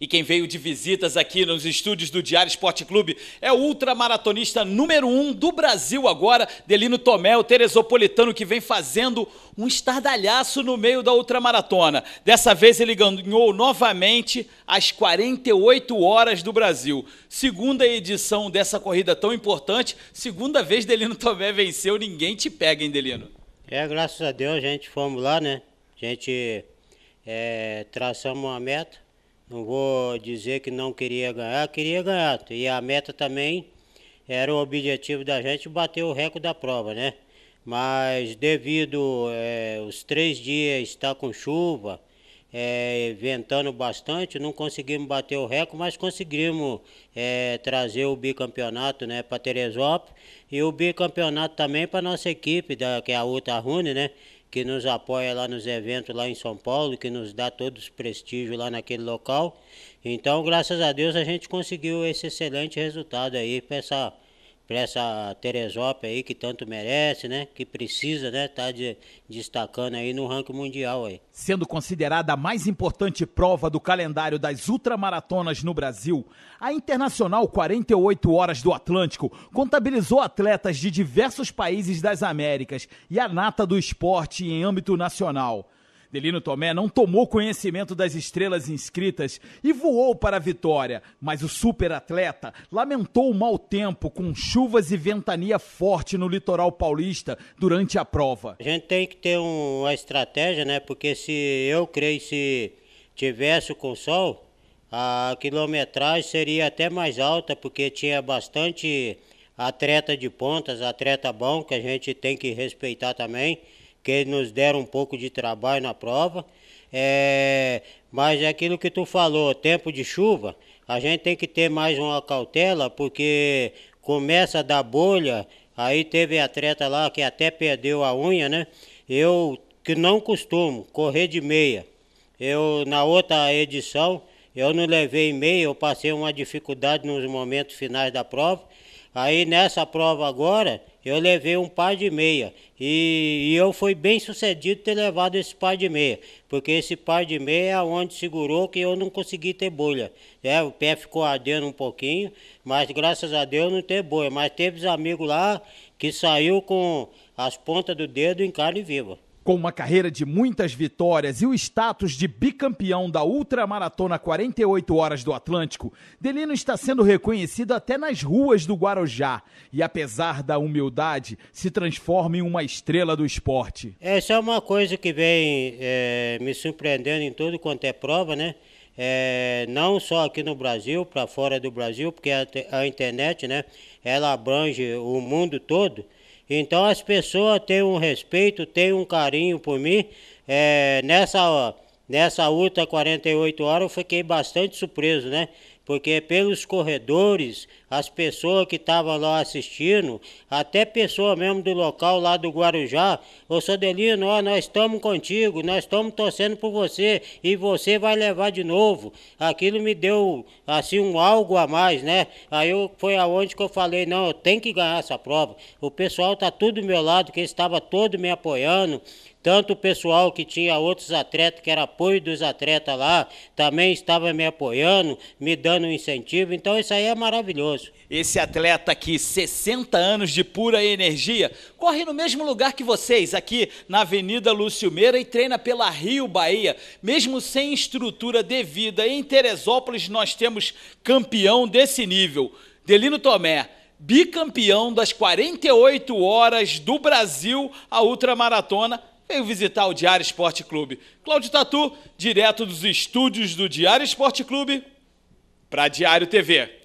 E quem veio de visitas aqui nos estúdios do Diário Esporte Clube é o ultramaratonista número um do Brasil agora, Delino Tomé, o teresopolitano que vem fazendo um estardalhaço no meio da ultramaratona. Dessa vez ele ganhou novamente as 48 horas do Brasil. Segunda edição dessa corrida tão importante, segunda vez Delino Tomé venceu, ninguém te pega, hein, Delino? É, graças a Deus a gente fomos lá, né? A gente é, traçamos uma meta não vou dizer que não queria ganhar, queria ganhar. E a meta também era o objetivo da gente bater o recorde da prova, né? Mas devido é, os três dias estar tá com chuva, é, ventando bastante, não conseguimos bater o recorde, mas conseguimos é, trazer o bicampeonato né, para Teresópolis e o bicampeonato também para nossa equipe, da, que é a Uta Rune, né? que nos apoia lá nos eventos lá em São Paulo, que nos dá todo os prestígio lá naquele local. Então, graças a Deus, a gente conseguiu esse excelente resultado aí para essa para essa Teresópia aí que tanto merece, né? Que precisa, né? Tá de, destacando aí no ranking mundial aí. Sendo considerada a mais importante prova do calendário das ultramaratonas no Brasil, a Internacional 48 Horas do Atlântico contabilizou atletas de diversos países das Américas e a nata do esporte em âmbito nacional. Delino Tomé não tomou conhecimento das estrelas inscritas e voou para a vitória, mas o superatleta lamentou o mau tempo com chuvas e ventania forte no litoral paulista durante a prova. A gente tem que ter uma estratégia, né? Porque se eu creio se tivesse com sol, a quilometragem seria até mais alta, porque tinha bastante atleta de pontas, atleta bom, que a gente tem que respeitar também que nos deram um pouco de trabalho na prova. É, mas é aquilo que tu falou, tempo de chuva, a gente tem que ter mais uma cautela, porque começa da bolha, aí teve atleta lá que até perdeu a unha, né? Eu que não costumo correr de meia. Eu na outra edição eu não levei meia, eu passei uma dificuldade nos momentos finais da prova. Aí nessa prova agora, eu levei um par de meia. E, e, eu fui bem sucedido ter levado esse par de meia. Porque esse par de meia é onde segurou que eu não consegui ter bolha. É, o pé ficou ardendo um pouquinho, mas graças a Deus não teve bolha. Mas teve os amigos lá que saiu com as pontas do dedo em carne viva. Com uma carreira de muitas vitórias e o status de bicampeão da ultramaratona 48 horas do Atlântico, Delino está sendo reconhecido até nas ruas do Guarujá e, apesar da humildade, se transforma em uma estrela do esporte. Essa é uma coisa que vem é, me surpreendendo em tudo quanto é prova, né? é, não só aqui no Brasil, para fora do Brasil, porque a, a, internet, né, ela abrange o mundo todo. Então as pessoas têm um respeito, têm um carinho por mim. É, nessa, nessa ultra 48 horas eu fiquei bastante surpreso, né? porque pelos corredores, as pessoas que estavam lá assistindo, até pessoa mesmo do local lá do Guarujá, ô Sodelino, ó, nós estamos contigo, nós estamos torcendo por você e você vai levar de novo. Aquilo me deu, assim, um algo a mais, né? Aí eu, foi aonde que eu falei, não, eu tenho que ganhar essa prova. O pessoal tá tudo do meu lado, que estava todo me apoiando, tanto o pessoal que tinha outros atletas, que era apoio dos atletas lá, também estava me apoiando, me dando um incentivo. Então isso aí é maravilhoso. Esse atleta aqui, 60 anos de pura energia, corre no mesmo lugar que vocês, aqui na Avenida Lúcio Meira e treina pela Rio Bahia. Mesmo sem estrutura devida, em Teresópolis nós temos campeão desse nível. Delino Tomé, bicampeão das 48 horas do Brasil, a ultramaratona, veio visitar o Diário Esporte Clube. Cláudio Tatu, direto dos estúdios do Diário Esporte Clube, para Diário TV.